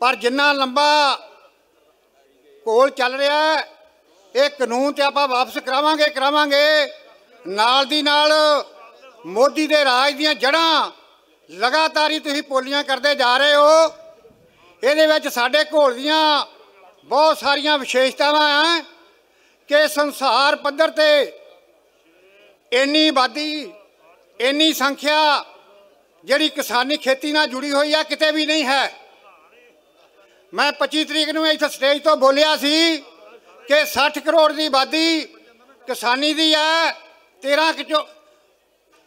ਪਰ ਜਿੰਨਾ ਲੰਬਾ ਕੋਲ ਚੱਲ ਰਿਹਾ ਇਹ ਕਾਨੂੰਨ ਤੇ ਆਪਾਂ ਵਾਪਸ ਕਰਾਵਾਂਗੇ ਕਰਾਵਾਂਗੇ ਨਾਲ ਦੀ ਨਾਲ ਮੋਦੀ ਦੇ ਰਾਜ ਦੀਆਂ ਜੜਾਂ ਲਗਾਤਾਰੀ ਤੁਸੀਂ ਪੋਲੀਆਂ ਕਰਦੇ ਜਾ ਰਹੇ ਹੋ ਇਹਦੇ ਵਿੱਚ ਸਾਡੇ ਘੋਲ ਦੀਆਂ ਬਹੁਤ ਸਾਰੀਆਂ ਵਿਸ਼ੇਸ਼ਤਾਵਾਂ ਆ ਕਿ ਸੰਸਾਰ ਪੱਧਰ ਤੇ ਇੰਨੀ ਆਬਾਦੀ ਇੰਨੀ ਸੰਖਿਆ ਜਿਹੜੀ ਕਿਸਾਨੀ ਖੇਤੀ ਨਾਲ ਜੁੜੀ ਹੋਈ ਆ ਕਿਤੇ ਵੀ ਨਹੀਂ ਹੈ ਮੈਂ 25 ਤਰੀਕ ਨੂੰ ਇੱਥੇ ਸਟੇਜ ਤੋਂ ਬੋਲਿਆ ਸੀ ਕਿ 60 ਕਰੋੜ ਦੀ ਆਬਾਦੀ ਕਿਸਾਨੀ ਦੀ ਹੈ 13 ਕਿਚੋ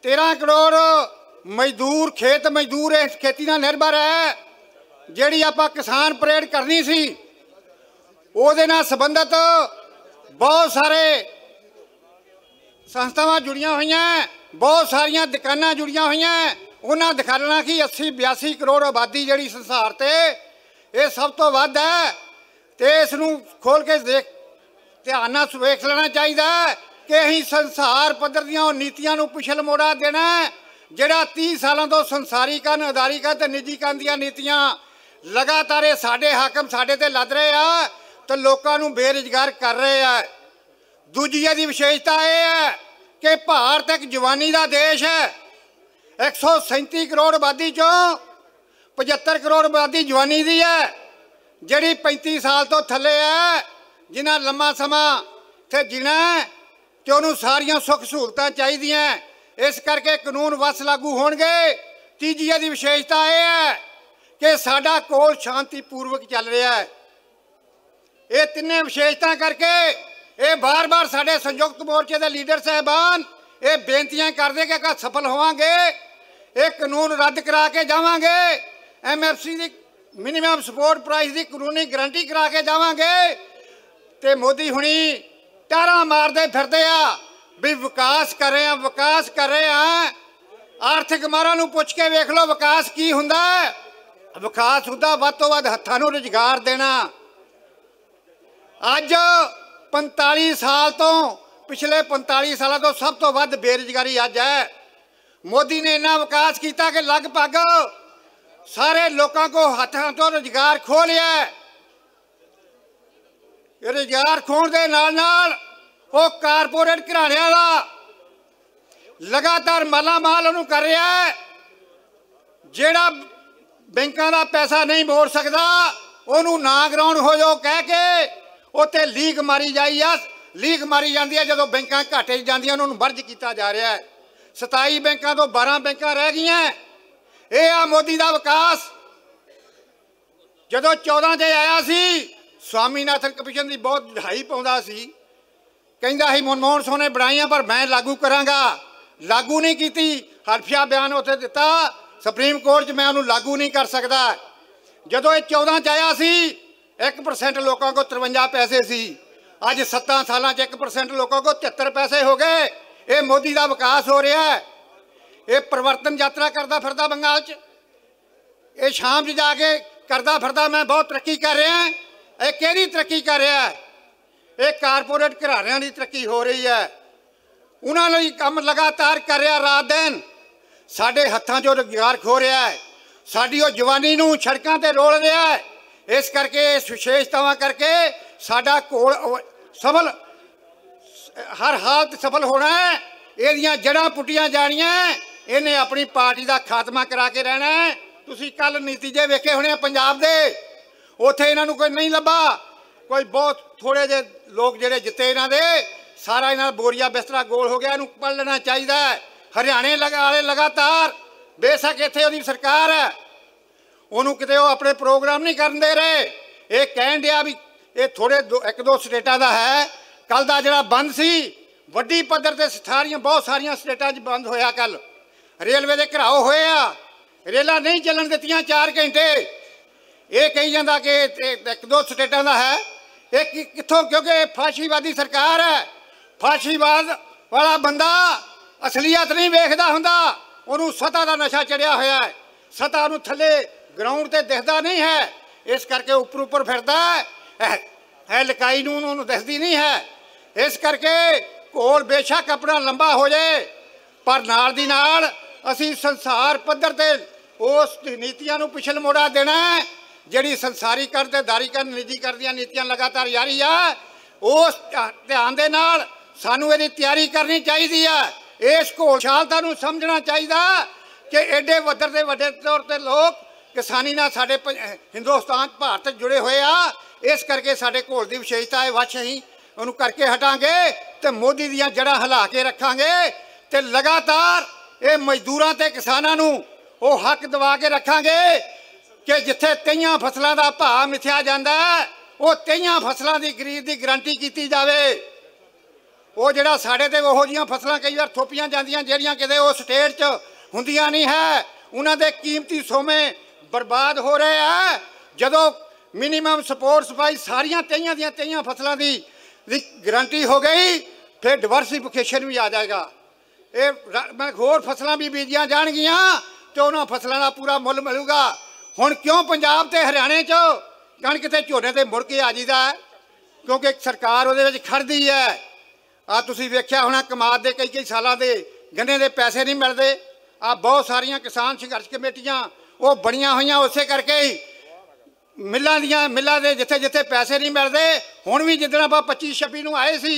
13 ਕਰੋੜ ਮਜ਼ਦੂਰ ਖੇਤ ਮਜ਼ਦੂਰ ਇਸ ਖੇਤੀ ਨਾਲ ਨਿਰਭਰ ਹੈ ਜਿਹੜੀ ਆਪਾਂ ਕਿਸਾਨ ਪ੍ਰੇਡ ਕਰਨੀ ਸੀ ਉਹਦੇ ਨਾਲ ਸੰਬੰਧਤ ਬਹੁਤ ਸਾਰੇ ਸੰਸਥਾਵਾਂ ਜੁੜੀਆਂ ਹੋਈਆਂ ਬਹੁਤ ਸਾਰੀਆਂ ਦੁਕਾਨਾਂ ਜੁੜੀਆਂ ਹੋਈਆਂ ਉਹਨਾਂ ਦਿਖਾਣਾ ਕਿ 80 82 ਕਰੋੜ ਆਬਾਦੀ ਜਿਹੜੀ ਸੰਸਾਰ ਤੇ ਇਹ ਸਭ ਤੋਂ ਵੱਧ ਹੈ ਤੇ ਇਸ ਨੂੰ ਖੋਲ ਕੇ ਦੇਖ ਧਿਆਨ ਨਾਲ ਵੇਖ ਲੈਣਾ ਚਾਹੀਦਾ ਕਿ ਅਸੀਂ ਸੰਸਾਰ ਪੱਧਰ ਦੀਆਂ ਉਹ ਨੀਤੀਆਂ ਨੂੰ ਪਿਛਲ ਮੋੜਾ ਦੇਣਾ ਜਿਹੜਾ 30 ਸਾਲਾਂ ਤੋਂ ਸੰਸਾਰੀਕਰਨ ਅਦਾਰੀਕਰਨ ਤੇ ਨਿੱਜੀਕਰਨ ਦੀਆਂ ਨੀਤੀਆਂ ਲਗਾਤਾਰ ਇਹ ਸਾਡੇ ਹਾਕਮ ਸਾਡੇ ਤੇ ਲੱਦ ਰਹੇ ਆ ਤੇ ਲੋਕਾਂ ਨੂੰ ਬੇਰੁਜ਼ਗਾਰ ਕਰ ਰਹੇ ਆ ਦੂਜੀ ਦੀ ਵਿਸ਼ੇਸ਼ਤਾ ਇਹ ਹੈ ਕਿ ਭਾਰਤ ਇੱਕ ਜਵਾਨੀ ਦਾ ਦੇਸ਼ ਹੈ 137 ਕਰੋੜ ਆਬਾਦੀ ਚੋਂ 75 ਕਰੋੜ ਆਬਾਦੀ ਜਵਾਨੀ ਦੀ ਹੈ ਜਿਹੜੀ 35 ਸਾਲ ਤੋਂ ਥੱਲੇ ਹੈ ਜਿਨ੍ਹਾਂ ਲੰਮਾ ਸਮਾਂ ਤੇ ਜਿਨ੍ਹਾਂ ਤੇ ਉਹਨੂੰ ਸਾਰੀਆਂ ਸੁੱਖ ਸਹੂਲਤਾਂ ਚਾਹੀਦੀਆਂ ਇਸ ਕਰਕੇ ਕਾਨੂੰਨ ਵਸ ਲਾਗੂ ਹੋਣਗੇ ਤੀਜੀ ਦੀ ਵਿਸ਼ੇਸ਼ਤਾ ਇਹ ਹੈ ਕਿ ਸਾਡਾ ਕੋਲ ਸ਼ਾਂਤੀਪੂਰਵਕ ਚੱਲ ਰਿਹਾ ਹੈ ਇਹ ਤਿੰਨੇ ਵਿਸ਼ੇਸ਼ਤਾ ਕਰਕੇ ਇਹ ਬਾਰ-ਬਾਰ ਸਾਡੇ ਸੰਯੁਕਤ ਮੋਰਚੇ ਦੇ ਲੀਡਰ ਸਹਿਬਾਨ ਇਹ ਬੇਨਤੀਆਂ ਕਰਦੇ ਕਿ ਅਸੀਂ ਸਫਲ ਹੋਵਾਂਗੇ ਇਹ ਕਾਨੂੰਨ ਰੱਦ ਕਰਾ ਕੇ ਜਾਵਾਂਗੇ ਐਮਐਫਸੀ ਦੀ ਮਿਨੀਮਮ ਸਪੋਰਟ ਪ੍ਰਾਈਸ ਦੀ ਕਾਨੂੰਨੀ ਗਾਰੰਟੀ ਕਰਾ ਕੇ ਜਾਵਾਂਗੇ ਤੇ ਮੋਦੀ ਹੁਣੀ ਟਾਰਾ ਮਾਰਦੇ ਫਿਰਦੇ ਆ ਵੀ ਵਿਕਾਸ ਕਰ ਰਹੇ ਆ ਵਿਕਾਸ ਕਰ ਰਹੇ ਆ ਆਰਥਿਕ ਮਾਰਾਂ ਨੂੰ ਪੁੱਛ ਕੇ ਵੇਖ ਲਓ ਵਿਕਾਸ ਕੀ ਹੁੰਦਾ ਵਿਕਾਸ ਹੁੰਦਾ ਵੱਧ ਤੋਂ ਵੱਧ ਹੱਥਾਂ ਨੂੰ ਰੁਜ਼ਗਾਰ ਦੇਣਾ ਅੱਜ 45 ਸਾਲ ਤੋਂ ਪਿਛਲੇ 45 ਸਾਲਾਂ ਤੋਂ ਸਭ ਤੋਂ ਵੱਧ ਬੇਰੁਜ਼ਗਾਰੀ ਅੱਜ ਹੈ ਮੋਦੀ ਨੇ ਇੰਨਾ ਵਿਕਾਸ ਕੀਤਾ ਕਿ ਲਗਭਗ ਸਾਰੇ ਲੋਕਾਂ ਕੋ ਹੱਥਾਂ ਤੋਂ ਰੋਜ਼ਗਾਰ ਖੋ ਲਿਆ ਇਹ ਰੋਜ਼ਗਾਰ ਖੋਣ ਦੇ ਨਾਲ ਨਾਲ ਉਹ ਕਾਰਪੋਰੇਟ ਘਰਾਣਿਆਂ ਦਾ ਲਗਾਤਾਰ ਮਾਲਾ ਮਾਲ ਉਹਨੂੰ ਕਰ ਰਿਹਾ ਹੈ ਜਿਹੜਾ ਬੈਂਕਾਂ ਦਾ ਪੈਸਾ ਨਹੀਂ ਮੋੜ ਸਕਦਾ ਉਹਨੂੰ ਨਾ ਗਰਾਉਂਡ ਹੋ ਜਾਓ ਕਹਿ ਕੇ ਉੱਥੇ ਲੀਕ ਮਾਰੀ ਜਾਈ ਆ ਲੀਕ ਮਾਰੀ ਜਾਂਦੀ ਹੈ ਜਦੋਂ ਬੈਂਕਾਂ ਘਾਟੇ 'ਚ ਜਾਂਦੀਆਂ ਉਹਨਾਂ ਨੂੰ ਵਰਜ ਕੀਤਾ ਜਾ ਰਿਹਾ ਹੈ 27 ਬੈਂਕਾਂ ਤੋਂ 12 ਬੈਂਕਾਂ ਰਹਿ ਗਈਆਂ ਇਹ ਆ ਮੋਦੀ ਦਾ ਵਿਕਾਸ ਜਦੋਂ 14 ਤੇ ਆਇਆ ਸੀ ਸਵਾਮੀਨਾਥਨ ਕਮਿਸ਼ਨ ਦੀ ਬਹੁਤ ਢਾਈ ਪਾਉਂਦਾ ਸੀ ਕਹਿੰਦਾ ਸੀ ਮਨਮੋਹਨ ਸਿੰਘ ਨੇ ਬਣਾਈਆਂ ਪਰ ਮੈਂ ਲਾਗੂ ਕਰਾਂਗਾ ਲਾਗੂ ਨਹੀਂ ਕੀਤੀ ਹਰਫੀਆ ਬਿਆਨ ਉੱਥੇ ਦਿੱਤਾ ਸੁਪਰੀਮ ਕੋਰਟ 'ਚ ਮੈਂ ਉਹਨੂੰ ਲਾਗੂ ਨਹੀਂ ਕਰ ਸਕਦਾ ਜਦੋਂ ਇਹ 14 'ਚ ਆਇਆ ਸੀ 1% ਲੋਕਾਂ ਕੋਲ 53 ਪੈਸੇ ਸੀ ਅੱਜ 7 ਸਾਲਾਂ 'ਚ 1% ਲੋਕਾਂ ਕੋਲ 73 ਪੈਸੇ ਹੋ ਗਏ ਇਹ ਮੋਦੀ ਦਾ ਵਿਕਾਸ ਹੋ ਰਿਹਾ ਹੈ ਇਹ ਪਰਵਰਤਨ ਯਾਤਰਾ ਕਰਦਾ ਫਿਰਦਾ ਬੰਗਾਲ 'ਚ ਇਹ ਸ਼ਾਮ ਜੀ ਜਾ ਕੇ ਕਰਦਾ ਫਿਰਦਾ ਮੈਂ ਬਹੁਤ ਤਰੱਕੀ ਕਰ ਰਿਹਾ ਇਹ ਕਿਹੜੀ ਤਰੱਕੀ ਕਰ ਰਿਹਾ ਇਹ ਕਾਰਪੋਰੇਟ ਘਰਾਣਿਆਂ ਦੀ ਤਰੱਕੀ ਹੋ ਰਹੀ ਹੈ ਉਹਨਾਂ ਲਈ ਕੰਮ ਲਗਾਤਾਰ ਕਰ ਰਿਹਾ ਰਾਤ ਦਿਨ ਸਾਡੇ ਹੱਥਾਂ 'ਚੋਂ ਰੁਜ਼ਗਾਰ ਖੋ ਰਿਹਾ ਹੈ ਸਾਡੀ ਉਹ ਜਵਾਨੀ ਨੂੰ ਸੜਕਾਂ ਤੇ ਰੋਲ ਰਿਹਾ ਹੈ ਇਸ ਕਰਕੇ ਇਸ ਵਿਸ਼ੇਸ਼ਤਾਵਾਂ ਕਰਕੇ ਸਾਡਾ ਕੋਲ ਸਫਲ ਹਰ ਹਾਲਤ ਸਫਲ ਹੋਣਾ ਹੈ ਇਹਦੀਆਂ ਜੜਾਂ ਪੁੱਟੀਆਂ ਜਾਣੀਆਂ ਇਹਨੇ ਆਪਣੀ ਪਾਰਟੀ ਦਾ ਖਾਤਮਾ ਕਰਾ ਕੇ ਰਹਿਣਾ ਤੁਸੀਂ ਕੱਲ ਨਤੀਜੇ ਵੇਖੇ ਹੋਣੇ ਆ ਪੰਜਾਬ ਦੇ ਉੱਥੇ ਇਹਨਾਂ ਨੂੰ ਕੋਈ ਨਹੀਂ ਲੱਭਾ ਕੋਈ ਬਹੁਤ ਥੋੜੇ ਜਿਹੇ ਲੋਕ ਜਿਹੜੇ ਜਿੱਤੇ ਇਹਨਾਂ ਦੇ ਸਾਰਾ ਇਹਨਾਂ ਬੋਰੀਆ ਬਿਸਤਰਾ ਗੋਲ ਹੋ ਗਿਆ ਇਹਨੂੰ ਪੜ ਲੈਣਾ ਚਾਹੀਦਾ ਹਰਿਆਣੇ ਲਗਾਲੇ ਲਗਾਤਾਰ ਬੇਸ਼ੱਕ ਇੱਥੇ ਉਹਦੀ ਸਰਕਾਰ ਹੈ ਉਹਨੂੰ ਕਿਤੇ ਉਹ ਆਪਣੇ ਪ੍ਰੋਗਰਾਮ ਨਹੀਂ ਕਰਨ ਦੇ ਰਹੇ ਇਹ ਕਹਿਣ ਦਿਆ ਵੀ ਇਹ ਥੋੜੇ ਇੱਕ ਦੋ ਸਟੇਟਾਂ ਦਾ ਹੈ ਕੱਲ ਦਾ ਜਿਹੜਾ ਬੰਦ ਸੀ ਵੱਡੀ ਪੱਧਰ ਤੇ ਸਥਾਰੀਆਂ ਬਹੁਤ ਸਾਰੀਆਂ ਸਟੇਟਾਂ 'ਚ ਬੰਦ ਹੋਇਆ ਕੱਲ ਰੇਲਵੇ ਦੇ ਘਰਾਓ ਹੋਏ ਆ ਰੇਲਾ ਨਹੀਂ ਚੱਲਣ ਦਿੱਤੀਆਂ 4 ਘੰਟੇ ਇਹ ਕਹੀ ਜਾਂਦਾ ਕਿ ਇੱਕ ਦੋ ਸਟੇਟਾਂ ਦਾ ਹੈ ਇਹ ਕਿੱਥੋਂ ਕਿਉਂਕਿ ਇਹ ਫਾਸ਼ੀਵਾਦੀ ਸਰਕਾਰ ਹੈ ਫਾਸ਼ੀਵਾਦ ਵਾਲਾ ਬੰਦਾ ਅਸਲੀਅਤ ਨਹੀਂ ਵੇਖਦਾ ਹੁੰਦਾ ਉਹਨੂੰ ਸਤਾ ਦਾ ਨਸ਼ਾ ਚੜਿਆ ਹੋਇਆ ਹੈ ਸਤਾ ਨੂੰ ਥੱਲੇ ਗਰਾਊਂਡ ਤੇ ਦਿਖਦਾ ਨਹੀਂ ਹੈ ਇਸ ਕਰਕੇ ਉੱਪਰ ਉੱਪਰ ਫਿਰਦਾ ਹੈ ਹੈ ਲਕਾਈ ਨੂੰ ਉਹਨੂੰ ਦਿਖਦੀ ਨਹੀਂ ਹੈ ਇਸ ਕਰਕੇ ਕੋਲ ਬੇਸ਼ੱਕ ਆਪਣਾ ਲੰਬਾ ਹੋ ਜਾਏ ਪਰ ਨਾਲ ਦੀ ਨਾਲ ਅਸੀਂ ਸੰਸਾਰ ਪੱਧਰ ਤੇ ਉਸ ਨੀਤੀਆਂ ਨੂੰ ਪਿਛਲ ਮੋੜਾ ਦੇਣਾ ਜਿਹੜੀ ਸੰਸਾਰੀਕਰਨ ਤੇ ਕਰ ਨਿੱਜੀਕਰਨ ਕਰਦੀਆਂ ਨੀਤੀਆਂ ਲਗਾਤਾਰ ਜਾਰੀ ਆ ਉਸ ਧਿਆਨ ਦੇ ਨਾਲ ਸਾਨੂੰ ਇਹਦੀ ਤਿਆਰੀ ਕਰਨੀ ਚਾਹੀਦੀ ਆ ਇਸ ਘੋਲਸ਼ਾਲਤਾ ਨੂੰ ਸਮਝਣਾ ਚਾਹੀਦਾ ਕਿ ਐਡੇ ਵੱਧਰ ਦੇ ਵੱਡੇ ਤੌਰ ਤੇ ਲੋਕ ਕਿਸਾਨੀ ਨਾਲ ਸਾਡੇ ਹਿੰਦੁਸਤਾਨ ਭਾਰਤ ਜੁੜੇ ਹੋਏ ਆ ਇਸ ਕਰਕੇ ਸਾਡੇ ਘੋਲ ਦੀ ਵਿਸ਼ੇਸ਼ਤਾ ਹੈ ਵਛ ਅਸੀਂ ਉਹਨੂੰ ਕਰਕੇ ਹਟਾਂਗੇ ਤੇ ਮੋਦੀ ਦੀਆਂ ਜੜਾਂ ਹਿਲਾ ਕੇ ਰੱਖਾਂਗੇ ਤੇ ਲਗਾਤਾਰ ਇਹ ਮਜ਼ਦੂਰਾਂ ਤੇ ਕਿਸਾਨਾਂ ਨੂੰ ਉਹ ਹੱਕ ਦਿਵਾ ਕੇ ਰੱਖਾਂਗੇ ਕਿ ਜਿੱਥੇ ਕਈਆਂ ਫਸਲਾਂ ਦਾ ਭਾਅ ਮਿਥਿਆ ਜਾਂਦਾ ਉਹ ਕਈਆਂ ਫਸਲਾਂ ਦੀ ਖਰੀਦ ਦੀ ਗਰੰਟੀ ਕੀਤੀ ਜਾਵੇ ਉਹ ਜਿਹੜਾ ਸਾਡੇ ਤੇ ਉਹੋ ਜੀਆਂ ਫਸਲਾਂ ਕਈ ਵਾਰ ਥੋਪੀਆਂ ਜਾਂਦੀਆਂ ਜਿਹੜੀਆਂ ਕਿਤੇ ਉਹ ਸਟੇਟ 'ਚ ਹੁੰਦੀਆਂ ਨਹੀਂ ਹੈ ਉਹਨਾਂ ਦੇ ਕੀਮਤੀ ਸੋਮੇ ਬਰਬਾਦ ਹੋ ਰਹੇ ਆ ਜਦੋਂ ਮਿਨੀਮਮ ਸਪੋਰਟ ਸਪਾਈ ਸਾਰੀਆਂ ਤਈਆਂ ਦੀਆਂ ਤਈਆਂ ਫਸਲਾਂ ਦੀ ਗਰੰਟੀ ਹੋ ਗਈ ਫਿਰ ਡਿਵਰਸਿਫਿਕੇਸ਼ਨ ਵੀ ਆ ਜਾਏਗਾ ਇਹ ਮੈਂ ਹੋਰ ਫਸਲਾਂ ਵੀ ਬੀਜੀਆਂ ਜਾਣਗੀਆਂ ਤੇ ਉਹਨਾਂ ਫਸਲਾਂ ਦਾ ਪੂਰਾ ਮੁੱਲ ਮਿਲੂਗਾ ਹੁਣ ਕਿਉਂ ਪੰਜਾਬ ਤੇ ਹਰਿਆਣੇ 'ਚ ਕਣਕ ਤੇ ਝੋਨੇ ਤੇ ਮੁੜ ਕੇ ਆ ਜੀਦਾ ਕਿਉਂਕਿ ਸਰਕਾਰ ਉਹਦੇ ਵਿੱਚ ਖੜਦੀ ਹੈ ਆ ਤੁਸੀਂ ਵੇਖਿਆ ਹੋਣਾ ਕਮਾਦ ਦੇ ਕਈ ਕਈ ਸਾਲਾਂ ਦੇ ਗੰਨੇ ਦੇ ਪੈਸੇ ਨਹੀਂ ਮਿਲਦੇ ਆ ਬਹੁਤ ਸਾਰੀਆਂ ਕਿਸਾਨ ਸੰਘਰਸ਼ ਕਮੇਟੀਆਂ ਉਹ ਬਣੀਆਂ ਹੋਈਆਂ ਉਸੇ ਕਰਕੇ ਹੀ ਮਿੱਲਾਂ ਦੀਆਂ ਮਿੱਲਾਂ ਦੇ ਜਿੱਥੇ ਜਿੱਥੇ ਪੈਸੇ ਨਹੀਂ ਮਿਲਦੇ ਹੁਣ ਵੀ ਜਿੱਦਣ ਆਪਾਂ 25 26 ਨੂੰ ਆਏ ਸੀ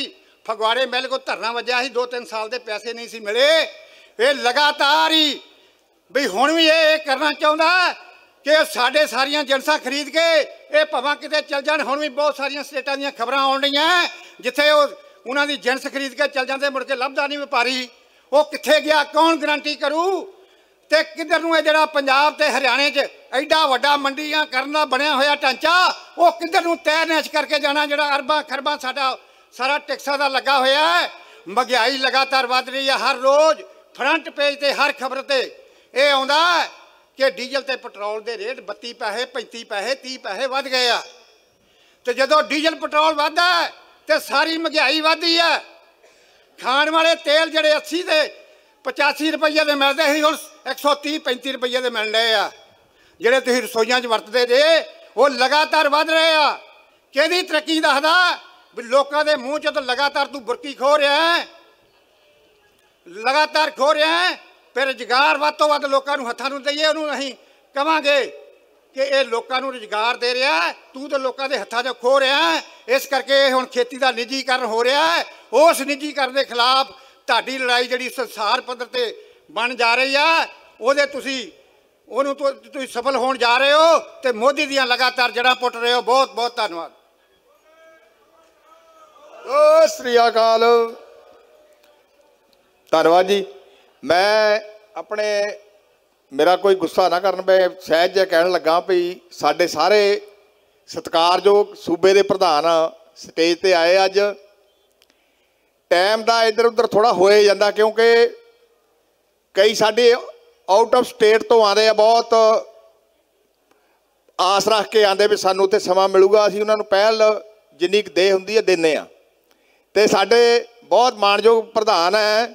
ਫਗਵਾੜੇ ਮਿਲ ਕੋ ਧਰਨਾ ਵਜਿਆ ਸੀ 2-3 ਸਾਲ ਦੇ ਪੈਸੇ ਨਹੀਂ ਸੀ ਮਿਲੇ ਇਹ ਲਗਾਤਾਰ ਹੀ ਵੀ ਹੁਣ ਵੀ ਇਹ ਕਰਨਾ ਚਾਹੁੰਦਾ ਕਿ ਸਾਡੇ ਸਾਰੀਆਂ ਜਨਸਾਂ ਖਰੀਦ ਕੇ ਇਹ ਭਵਾਂ ਕਿਤੇ ਚਲ ਜਾਣ ਹੁਣ ਵੀ ਬਹੁਤ ਸਾਰੀਆਂ ਸਟੇਟਾਂ ਦੀਆਂ ਖਬਰਾਂ ਆਉਣ ਰਹੀਆਂ ਜਿੱਥੇ ਉਹ ਉਹਨਾਂ ਦੀ ਜਨਸ ਖਰੀਦ ਕੇ ਚਲ ਜਾਂਦੇ ਮੁੜ ਕੇ ਲੱਭਦਾ ਨਹੀਂ ਵਪਾਰੀ ਉਹ ਕਿੱਥੇ ਗਿਆ ਕੌਣ ਗਰੰਟੀ ਕਰੂ ਤੇ ਕਿੱਧਰ ਨੂੰ ਇਹ ਜਿਹੜਾ ਪੰਜਾਬ ਤੇ ਹਰਿਆਣੇ 'ਚ ਐਡਾ ਵੱਡਾ ਮੰਡੀਆਂ ਕਰਨ ਦਾ ਬਣਿਆ ਹੋਇਆ ਟਾਂਚਾ ਉਹ ਕਿੱਧਰ ਨੂੰ ਤੈਰਨੇਚ ਕਰਕੇ ਜਾਣਾ ਜਿਹੜਾ ਅਰਬਾਂ ਖਰਬਾਂ ਸਾਡਾ ਸਾਰਾ ਟੈਕਸਾਂ ਦਾ ਲੱਗਾ ਹੋਇਆ ਹੈ ਮਹਿੰਗਾਈ ਲਗਾਤਾਰ ਵਧ ਰਹੀ ਹੈ ਹਰ ਰੋਜ਼ ਫਰੰਟ ਪੇਜ ਤੇ ਹਰ ਖਬਰ ਤੇ ਇਹ ਆਉਂਦਾ ਕਿ ਡੀਜ਼ਲ ਤੇ ਪੈਟਰੋਲ ਦੇ ਰੇਟ 32 ਪੈਸੇ 35 ਪੈਸੇ 30 ਪੈਸੇ ਵਧ ਗਏ ਆ ਤੇ ਜਦੋਂ ਡੀਜ਼ਲ ਪੈਟਰੋਲ ਵਧਦਾ ਤੇ ਸਾਰੀ ਮਹਿੰਗਾਈ ਵਧਦੀ ਹੈ ਖਾਣ ਵਾਲੇ ਤੇਲ ਜਿਹੜੇ 80 ਦੇ 85 ਰੁਪਏ ਦੇ ਮਿਲਦੇ ਸੀ ਹੁਣ 130 35 ਰੁਪਏ ਦੇ ਮਿਲਣ ਰਹੇ ਆ ਜਿਹੜੇ ਤੁਸੀਂ ਰਸੋਈਆਂ 'ਚ ਵਰਤਦੇ ਜੇ ਉਹ ਲਗਾਤਾਰ ਵਧ ਰਹੇ ਆ ਕਿਹਦੀ ਤਰੱਕੀ ਦੱਸਦਾ ਵੀ ਲੋਕਾਂ ਦੇ ਮੂੰਹ ਚ ਤਾਂ ਲਗਾਤਾਰ ਤੂੰ ਬੁਰਕੀ ਖੋ ਰਿਹਾ ਹੈ ਲਗਾਤਾਰ ਖੋ ਰਿਹਾ ਹੈ ਪਰ ਰੁਜ਼ਗਾਰ ਵੱਧ ਤੋਂ ਵੱਧ ਲੋਕਾਂ ਨੂੰ ਹੱਥਾਂ ਨੂੰ ਦਈਏ ਉਹਨੂੰ ਨਹੀਂ ਕਵਾਂਗੇ ਕਿ ਇਹ ਲੋਕਾਂ ਨੂੰ ਰੁਜ਼ਗਾਰ ਦੇ ਰਿਹਾ ਤੂੰ ਤਾਂ ਲੋਕਾਂ ਦੇ ਹੱਥਾਂ 'ਚ ਖੋ ਰਿਹਾ ਇਸ ਕਰਕੇ ਹੁਣ ਖੇਤੀ ਦਾ ਨਿੱਜੀਕਰਨ ਹੋ ਰਿਹਾ ਹੈ ਉਸ ਨਿੱਜੀਕਰਨ ਦੇ ਖਿਲਾਫ ਤੁਹਾਡੀ ਲੜਾਈ ਜਿਹੜੀ ਸੰਸਾਰ ਪੱਧਰ ਤੇ ਬਣ ਜਾ ਰਹੀ ਆ ਉਹਦੇ ਤੁਸੀਂ ਉਹਨੂੰ ਤੁਸੀਂ ਸਫਲ ਹੋਣ ਜਾ ਰਹੇ ਹੋ ਤੇ ਮੋਦੀ ਦੀਆਂ ਲਗਾਤਾਰ ਜੜਾਂ ਪੁੱਟ ਰਹੇ ਹੋ ਬਹੁਤ ਬਹੁਤ ਧੰਨਵਾਦ ਓ ਸ੍ਰੀ ਅਕਾਲ ਧੰਨਵਾਦ ਜੀ ਮੈਂ ਆਪਣੇ ਮੇਰਾ ਕੋਈ ਗੁੱਸਾ ਨਾ ਕਰਨ ਬੈ ਸਹਿਜ ਜਿਹਾ ਕਹਿਣ ਲੱਗਾ ਭਈ ਸਾਡੇ ਸਾਰੇ ਸਤਿਕਾਰਯੋਗ ਸੂਬੇ ਦੇ ਪ੍ਰਧਾਨ ਸਟੇਜ ਤੇ ਆਏ ਅੱਜ ਟਾਈਮ ਦਾ ਇੱਧਰ ਉੱਧਰ ਥੋੜਾ ਹੋਏ ਜਾਂਦਾ ਕਿਉਂਕਿ ਕਈ ਸਾਡੇ ਆਊਟ ਆਫ ਸਟੇਟ ਤੋਂ ਆਦੇ ਆ ਬਹੁਤ ਆਸ ਰੱਖ ਕੇ ਆਂਦੇ ਵੀ ਸਾਨੂੰ ਉੱਥੇ ਸਮਾਂ ਮਿਲੂਗਾ ਅਸੀਂ ਉਹਨਾਂ ਨੂੰ ਪਹਿਲ ਜਿੰਨੀ ਦੇ ਹੁੰਦੀ ਹੈ ਦਿੰਨੇ ਆ ਤੇ ਸਾਡੇ ਬਹੁਤ ਮਾਣਯੋਗ ਪ੍ਰਧਾਨ ਹੈ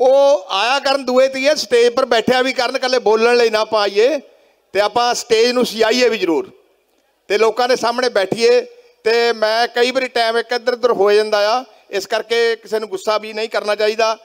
ਉਹ ਆਇਆ ਕਰਨ ਦੂਏ ਤੀਏ ਸਟੇਜ ਪਰ ਬੈਠਿਆ ਵੀ ਕਰਨ ਕੱਲੇ ਬੋਲਣ ਲਈ ਨਾ ਪਾਈਏ ਤੇ ਆਪਾਂ ਸਟੇਜ ਨੂੰ ਸਜਾਈਏ ਵੀ ਜ਼ਰੂਰ ਤੇ ਲੋਕਾਂ ਦੇ ਸਾਹਮਣੇ ਬੈਠੀਏ ਤੇ ਮੈਂ ਕਈ ਵਾਰੀ ਟਾਈਮ ਇੱਕ ਇੱਧਰ ਉੱਧਰ ਹੋ ਜਾਂਦਾ ਆ ਇਸ ਕਰਕੇ ਕਿਸੇ ਨੂੰ ਗੁੱਸਾ ਵੀ ਨਹੀਂ ਕਰਨਾ ਚਾਹੀਦਾ